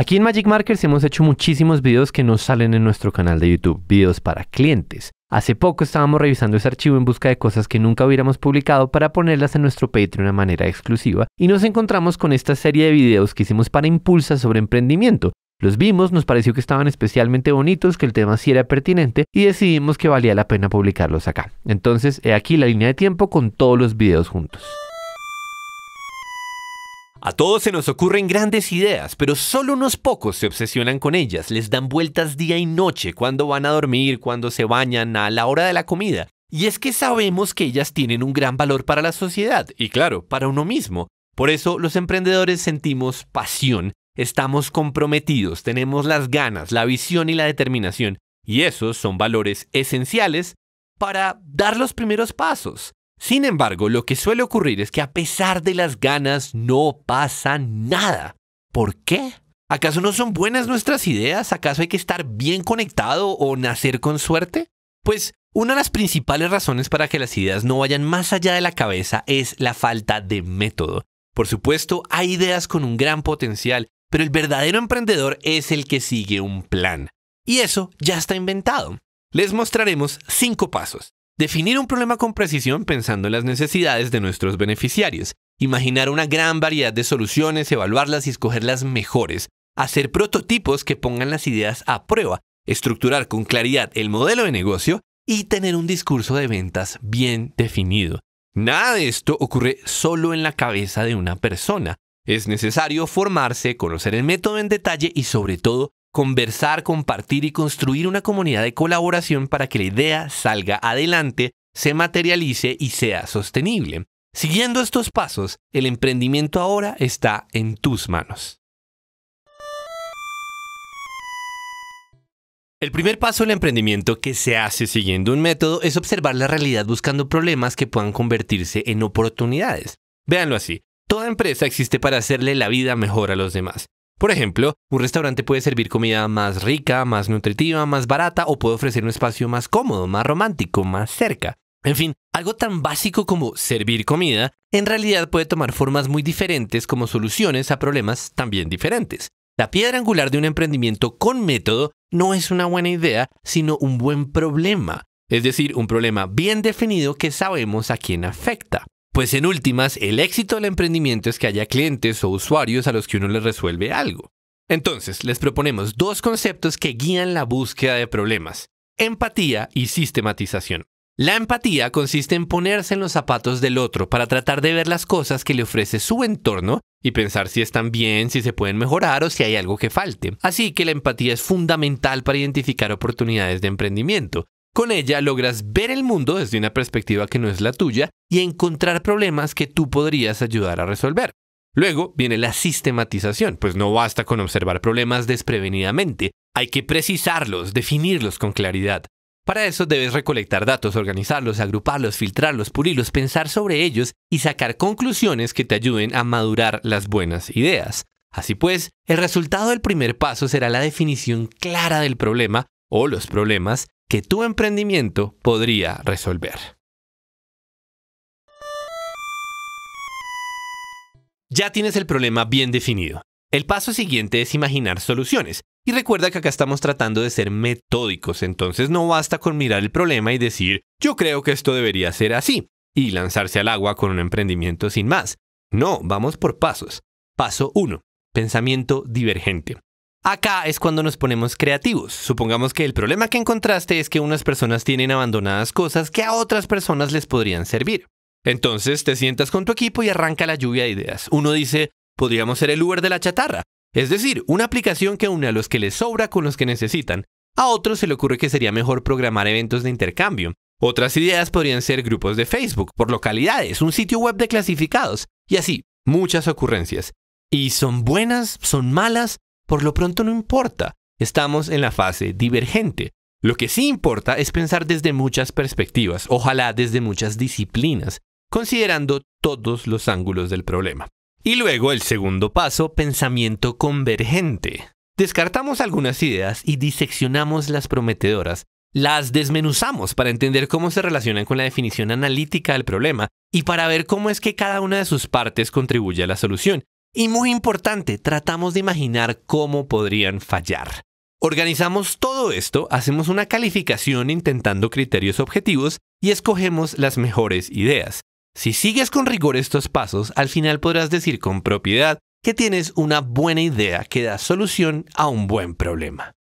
Aquí en Magic Markers hemos hecho muchísimos videos que no salen en nuestro canal de YouTube, videos para clientes. Hace poco estábamos revisando ese archivo en busca de cosas que nunca hubiéramos publicado para ponerlas en nuestro Patreon de manera exclusiva y nos encontramos con esta serie de videos que hicimos para Impulsa sobre emprendimiento. Los vimos, nos pareció que estaban especialmente bonitos, que el tema sí era pertinente y decidimos que valía la pena publicarlos acá. Entonces, he aquí la línea de tiempo con todos los videos juntos. A todos se nos ocurren grandes ideas, pero solo unos pocos se obsesionan con ellas, les dan vueltas día y noche, cuando van a dormir, cuando se bañan, a la hora de la comida. Y es que sabemos que ellas tienen un gran valor para la sociedad, y claro, para uno mismo. Por eso los emprendedores sentimos pasión, estamos comprometidos, tenemos las ganas, la visión y la determinación, y esos son valores esenciales para dar los primeros pasos. Sin embargo, lo que suele ocurrir es que a pesar de las ganas no pasa nada. ¿Por qué? ¿Acaso no son buenas nuestras ideas? ¿Acaso hay que estar bien conectado o nacer con suerte? Pues una de las principales razones para que las ideas no vayan más allá de la cabeza es la falta de método. Por supuesto, hay ideas con un gran potencial, pero el verdadero emprendedor es el que sigue un plan. Y eso ya está inventado. Les mostraremos cinco pasos Definir un problema con precisión pensando en las necesidades de nuestros beneficiarios. Imaginar una gran variedad de soluciones, evaluarlas y escoger las mejores. Hacer prototipos que pongan las ideas a prueba. Estructurar con claridad el modelo de negocio y tener un discurso de ventas bien definido. Nada de esto ocurre solo en la cabeza de una persona. Es necesario formarse, conocer el método en detalle y sobre todo conversar, compartir y construir una comunidad de colaboración para que la idea salga adelante, se materialice y sea sostenible. Siguiendo estos pasos, el emprendimiento ahora está en tus manos. El primer paso del emprendimiento que se hace siguiendo un método es observar la realidad buscando problemas que puedan convertirse en oportunidades. Véanlo así, toda empresa existe para hacerle la vida mejor a los demás. Por ejemplo, un restaurante puede servir comida más rica, más nutritiva, más barata o puede ofrecer un espacio más cómodo, más romántico, más cerca. En fin, algo tan básico como servir comida en realidad puede tomar formas muy diferentes como soluciones a problemas también diferentes. La piedra angular de un emprendimiento con método no es una buena idea, sino un buen problema, es decir, un problema bien definido que sabemos a quién afecta pues en últimas, el éxito del emprendimiento es que haya clientes o usuarios a los que uno les resuelve algo. Entonces, les proponemos dos conceptos que guían la búsqueda de problemas, empatía y sistematización. La empatía consiste en ponerse en los zapatos del otro para tratar de ver las cosas que le ofrece su entorno y pensar si están bien, si se pueden mejorar o si hay algo que falte. Así que la empatía es fundamental para identificar oportunidades de emprendimiento, con ella logras ver el mundo desde una perspectiva que no es la tuya y encontrar problemas que tú podrías ayudar a resolver. Luego viene la sistematización, pues no basta con observar problemas desprevenidamente, hay que precisarlos, definirlos con claridad. Para eso debes recolectar datos, organizarlos, agruparlos, filtrarlos, pulirlos, pensar sobre ellos y sacar conclusiones que te ayuden a madurar las buenas ideas. Así pues, el resultado del primer paso será la definición clara del problema o los problemas que tu emprendimiento podría resolver. Ya tienes el problema bien definido. El paso siguiente es imaginar soluciones. Y recuerda que acá estamos tratando de ser metódicos, entonces no basta con mirar el problema y decir, yo creo que esto debería ser así, y lanzarse al agua con un emprendimiento sin más. No, vamos por pasos. Paso 1. Pensamiento divergente. Acá es cuando nos ponemos creativos. Supongamos que el problema que encontraste es que unas personas tienen abandonadas cosas que a otras personas les podrían servir. Entonces te sientas con tu equipo y arranca la lluvia de ideas. Uno dice, podríamos ser el Uber de la chatarra. Es decir, una aplicación que une a los que les sobra con los que necesitan. A otros se le ocurre que sería mejor programar eventos de intercambio. Otras ideas podrían ser grupos de Facebook, por localidades, un sitio web de clasificados, y así, muchas ocurrencias. ¿Y son buenas? ¿Son malas? por lo pronto no importa. Estamos en la fase divergente. Lo que sí importa es pensar desde muchas perspectivas, ojalá desde muchas disciplinas, considerando todos los ángulos del problema. Y luego el segundo paso, pensamiento convergente. Descartamos algunas ideas y diseccionamos las prometedoras, las desmenuzamos para entender cómo se relacionan con la definición analítica del problema y para ver cómo es que cada una de sus partes contribuye a la solución. Y muy importante, tratamos de imaginar cómo podrían fallar. Organizamos todo esto, hacemos una calificación intentando criterios objetivos y escogemos las mejores ideas. Si sigues con rigor estos pasos, al final podrás decir con propiedad que tienes una buena idea que da solución a un buen problema.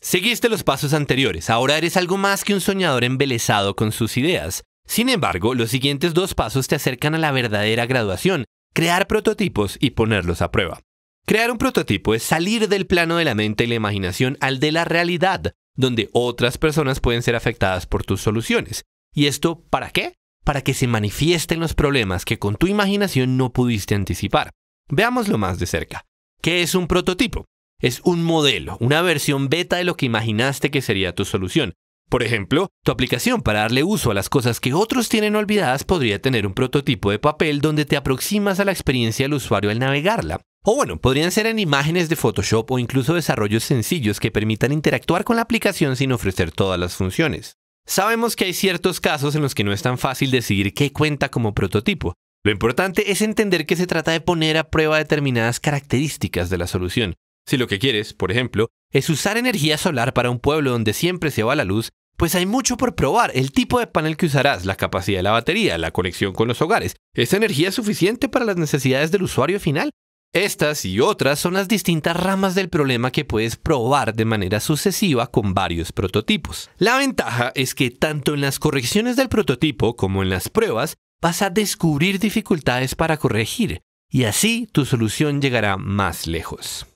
Seguiste los pasos anteriores, ahora eres algo más que un soñador embelesado con sus ideas. Sin embargo, los siguientes dos pasos te acercan a la verdadera graduación, crear prototipos y ponerlos a prueba. Crear un prototipo es salir del plano de la mente y la imaginación al de la realidad, donde otras personas pueden ser afectadas por tus soluciones. ¿Y esto para qué? Para que se manifiesten los problemas que con tu imaginación no pudiste anticipar. Veámoslo más de cerca. ¿Qué es un prototipo? Es un modelo, una versión beta de lo que imaginaste que sería tu solución, por ejemplo, tu aplicación para darle uso a las cosas que otros tienen olvidadas podría tener un prototipo de papel donde te aproximas a la experiencia del usuario al navegarla. O bueno, podrían ser en imágenes de Photoshop o incluso desarrollos sencillos que permitan interactuar con la aplicación sin ofrecer todas las funciones. Sabemos que hay ciertos casos en los que no es tan fácil decidir qué cuenta como prototipo. Lo importante es entender que se trata de poner a prueba determinadas características de la solución, si lo que quieres, por ejemplo, es usar energía solar para un pueblo donde siempre se va la luz, pues hay mucho por probar, el tipo de panel que usarás, la capacidad de la batería, la conexión con los hogares. ¿es energía suficiente para las necesidades del usuario final? Estas y otras son las distintas ramas del problema que puedes probar de manera sucesiva con varios prototipos. La ventaja es que tanto en las correcciones del prototipo como en las pruebas vas a descubrir dificultades para corregir, y así tu solución llegará más lejos.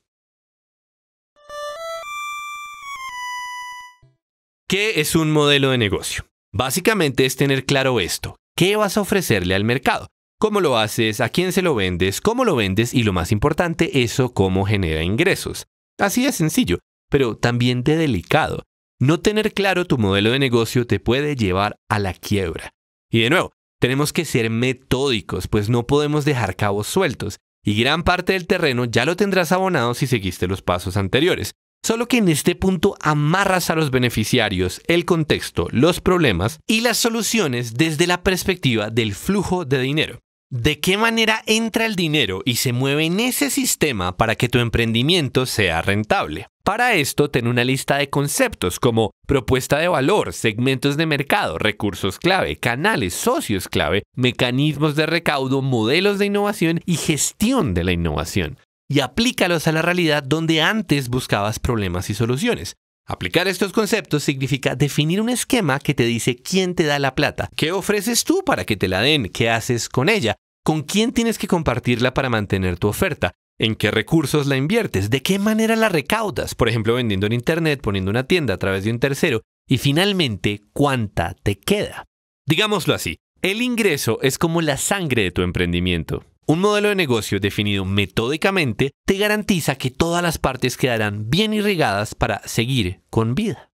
¿Qué es un modelo de negocio? Básicamente es tener claro esto. ¿Qué vas a ofrecerle al mercado? ¿Cómo lo haces? ¿A quién se lo vendes? ¿Cómo lo vendes? Y lo más importante, eso cómo genera ingresos. Así de sencillo, pero también de delicado. No tener claro tu modelo de negocio te puede llevar a la quiebra. Y de nuevo, tenemos que ser metódicos, pues no podemos dejar cabos sueltos, y gran parte del terreno ya lo tendrás abonado si seguiste los pasos anteriores. Solo que en este punto amarras a los beneficiarios, el contexto, los problemas y las soluciones desde la perspectiva del flujo de dinero. ¿De qué manera entra el dinero y se mueve en ese sistema para que tu emprendimiento sea rentable? Para esto, ten una lista de conceptos como propuesta de valor, segmentos de mercado, recursos clave, canales, socios clave, mecanismos de recaudo, modelos de innovación y gestión de la innovación y aplícalos a la realidad donde antes buscabas problemas y soluciones. Aplicar estos conceptos significa definir un esquema que te dice quién te da la plata, qué ofreces tú para que te la den, qué haces con ella, con quién tienes que compartirla para mantener tu oferta, en qué recursos la inviertes, de qué manera la recaudas, por ejemplo vendiendo en Internet, poniendo una tienda a través de un tercero, y finalmente cuánta te queda. Digámoslo así, el ingreso es como la sangre de tu emprendimiento. Un modelo de negocio definido metódicamente te garantiza que todas las partes quedarán bien irrigadas para seguir con vida.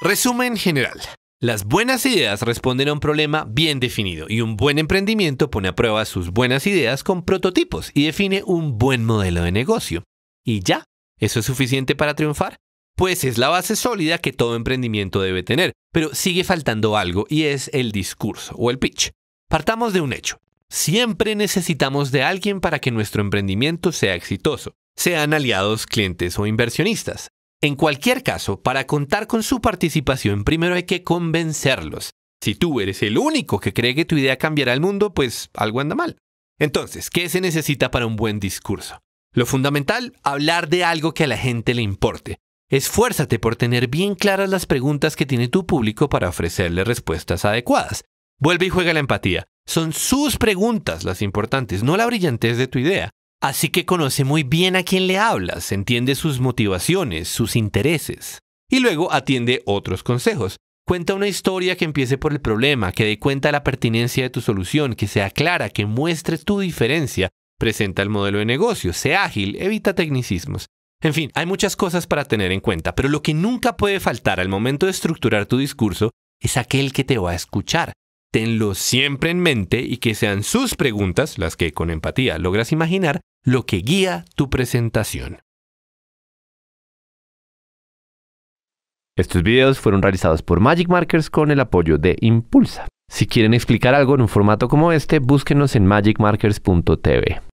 Resumen general. Las buenas ideas responden a un problema bien definido y un buen emprendimiento pone a prueba sus buenas ideas con prototipos y define un buen modelo de negocio. Y ya, ¿eso es suficiente para triunfar? Pues es la base sólida que todo emprendimiento debe tener, pero sigue faltando algo y es el discurso o el pitch. Partamos de un hecho. Siempre necesitamos de alguien para que nuestro emprendimiento sea exitoso, sean aliados, clientes o inversionistas. En cualquier caso, para contar con su participación, primero hay que convencerlos. Si tú eres el único que cree que tu idea cambiará el mundo, pues algo anda mal. Entonces, ¿qué se necesita para un buen discurso? Lo fundamental, hablar de algo que a la gente le importe. Esfuérzate por tener bien claras las preguntas que tiene tu público para ofrecerle respuestas adecuadas. Vuelve y juega la empatía. Son sus preguntas las importantes, no la brillantez de tu idea. Así que conoce muy bien a quién le hablas, entiende sus motivaciones, sus intereses. Y luego atiende otros consejos. Cuenta una historia que empiece por el problema, que dé cuenta de la pertinencia de tu solución, que sea clara, que muestre tu diferencia. Presenta el modelo de negocio, sea ágil, evita tecnicismos. En fin, hay muchas cosas para tener en cuenta, pero lo que nunca puede faltar al momento de estructurar tu discurso es aquel que te va a escuchar, tenlo siempre en mente y que sean sus preguntas las que con empatía logras imaginar lo que guía tu presentación. Estos videos fueron realizados por Magic Markers con el apoyo de Impulsa. Si quieren explicar algo en un formato como este, búsquenos en magicmarkers.tv.